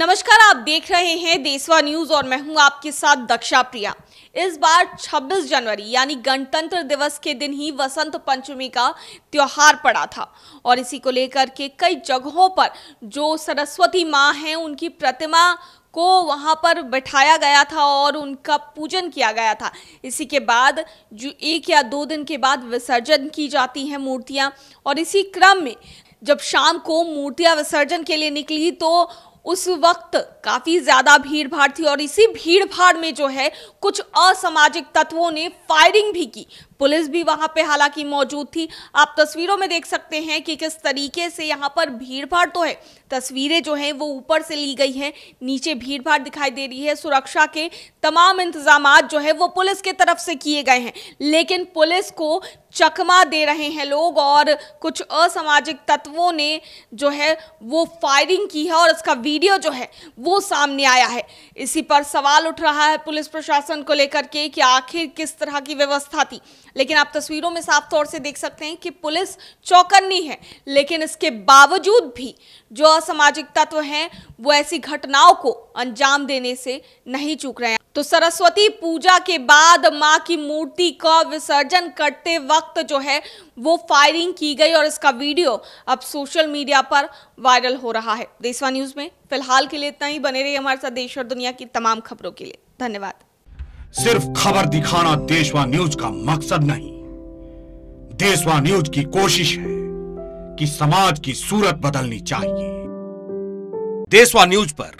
नमस्कार आप देख रहे हैं देसवा न्यूज और मैं हूं आपके साथ दक्षा प्रिया इस बार 26 जनवरी यानी गणतंत्र दिवस के दिन ही वसंत पंचमी का त्योहार पड़ा था और इसी को लेकर के कई जगहों पर जो सरस्वती माँ हैं उनकी प्रतिमा को वहाँ पर बैठाया गया था और उनका पूजन किया गया था इसी के बाद जो एक या दो दिन के बाद विसर्जन की जाती हैं मूर्तियाँ और इसी क्रम में जब शाम को मूर्तियाँ विसर्जन के लिए निकली तो उस वक्त काफी ज्यादा भीड़ भाड़ थी और इसी भीड़ भाड़ में जो है कुछ असामाजिक तत्वों ने फायरिंग भी की पुलिस भी वहां पे हालांकि मौजूद थी आप तस्वीरों में देख सकते हैं कि किस तरीके से यहां पर भीड़ भाड़ तो है तस्वीरें जो हैं वो ऊपर से ली गई हैं नीचे भीड़ भाड़ दिखाई दे रही है सुरक्षा के तमाम इंतजाम जो है वो पुलिस के तरफ से किए गए हैं लेकिन पुलिस को चकमा दे रहे हैं लोग और कुछ असामाजिक तत्वों ने जो है वो फायरिंग की है और इसका वीडियो जो है वो सामने आया है इसी पर सवाल उठ रहा है पुलिस प्रशासन को लेकर के कि आखिर किस तरह की व्यवस्था थी लेकिन आप तस्वीरों में साफ तौर से देख सकते हैं कि पुलिस चौकन्नी है लेकिन इसके बावजूद भी जो असामाजिक तत्व हैं वो ऐसी घटनाओं को अंजाम देने से नहीं चूक रहे हैं तो सरस्वती पूजा के बाद मां की मूर्ति का विसर्जन करते वक्त जो है वो फायरिंग की गई और इसका वीडियो अब सोशल मीडिया पर वायरल हो रहा है देशवा न्यूज में फिलहाल के लिए इतना ही बने रहिए हमारे साथ देश और दुनिया की तमाम खबरों के लिए धन्यवाद सिर्फ खबर दिखाना देशवा न्यूज का मकसद नहीं देशवा न्यूज की कोशिश है कि समाज की सूरत बदलनी चाहिए देशवा न्यूज पर